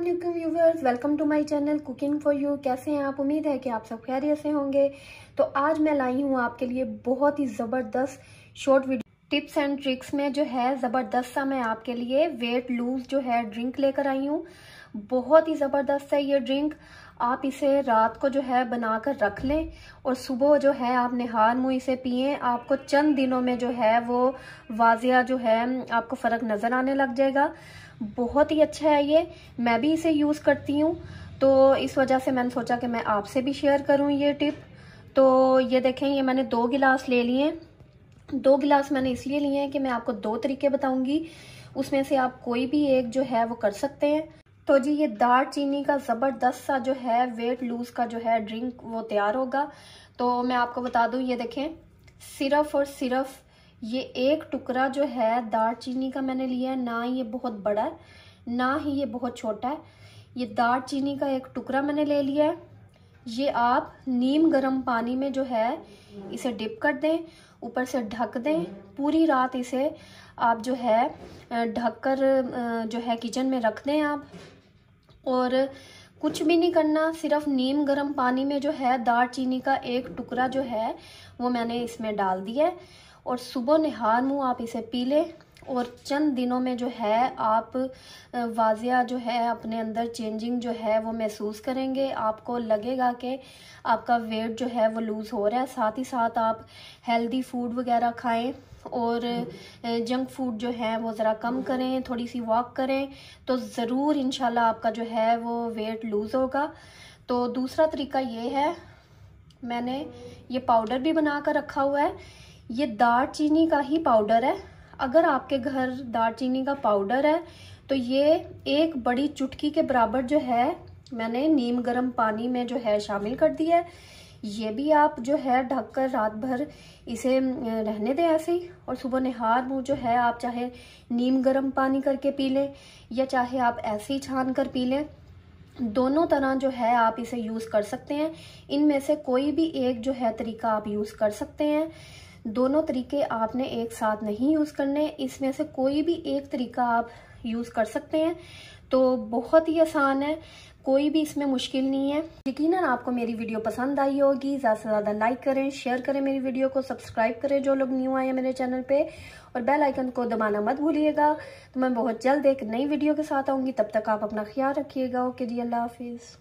viewers welcome to my channel cooking for you कैसे हैं आप उम्मीद है कि आप सब खैरियत से होंगे तो आज मैं लाई हूँ आपके लिए बहुत ही ज़बरदस्त short video tips and tricks में जो है ज़बरदस्त सा मैं आपके लिए वेट लूज जो है ड्रिंक लेकर आई हूँ बहुत ही ज़बरदस्त है ये ड्रिंक आप इसे रात को जो है बनाकर रख लें और सुबह जो है आप निहार मुँह इसे पिए आपको चंद दिनों में जो है वो वाजिया जो है आपको फ़र्क नज़र आने लग जाएगा बहुत ही अच्छा है ये मैं भी इसे यूज़ करती हूँ तो इस वजह से मैंने सोचा कि मैं आपसे भी शेयर करूँ ये टिप तो ये देखें ये मैंने दो गिलास ले लिए दो गिलास मैंने इसलिए लिए हैं कि मैं आपको दो तरीके बताऊंगी उसमें से आप कोई भी एक जो है वो कर सकते हैं तो जी ये दार चीनी का ज़बरदस्त सा जो है वेट लूज़ का जो है ड्रिंक वो तैयार होगा तो मैं आपको बता दूँ ये देखें सिर्फ और सिर्फ ये एक टुकड़ा जो है दार चीनी का मैंने लिया है ना ये बहुत बड़ा है ना ही ये बहुत छोटा है ये दार चीनी का एक टुकड़ा मैंने ले लिया है ये आप नीम गर्म पानी में जो है इसे डिप कर दें ऊपर से ढक दें पूरी रात इसे आप जो है ढककर जो है किचन में रख दें आप और कुछ भी नहीं करना सिर्फ नीम गर्म पानी में जो है चीनी का एक टुकड़ा जो है वो मैंने इसमें डाल दिया है और सुबह निहार मुँह आप इसे पी लें और चंद दिनों में जो है आप वाजिया जो है अपने अंदर चेंजिंग जो है वो महसूस करेंगे आपको लगेगा कि आपका वेट जो है वो लूज़ हो रहा है साथ ही साथ आप हेल्दी फूड वगैरह खाएं और जंक फूड जो है वो ज़रा कम करें थोड़ी सी वॉक करें तो ज़रूर इन आपका जो है वो वेट लूज़ होगा तो दूसरा तरीका ये है मैंने ये पाउडर भी बना कर रखा हुआ है ये दार चीनी का ही पाउडर है अगर आपके घर दालचीनी का पाउडर है तो ये एक बड़ी चुटकी के बराबर जो है मैंने नीम गर्म पानी में जो है शामिल कर दिया है ये भी आप जो है ढककर रात भर इसे रहने दें ऐसे ही और सुबह निहार मुँह जो है आप चाहे नीम गर्म पानी करके पी लें या चाहे आप ऐसे ही छान कर पी लें दोनों तरह जो है आप इसे यूज़ कर सकते हैं इनमें से कोई भी एक जो है तरीका आप यूज़ कर सकते हैं दोनों तरीके आपने एक साथ नहीं यूज़ करने इसमें से कोई भी एक तरीका आप यूज़ कर सकते हैं तो बहुत ही आसान है कोई भी इसमें मुश्किल नहीं है यकीन आपको मेरी वीडियो पसंद आई होगी ज़्यादा से ज़्यादा लाइक करें शेयर करें मेरी वीडियो को सब्सक्राइब करें जो लोग न्यू आए हैं मेरे चैनल पे और बेल आइकन को दबाना मत भूलिएगा तो मैं बहुत जल्द एक नई वीडियो के साथ आऊँगी तब तक आप अपना ख्याल रखिएगा ओके जी अल्लाह हाफिज़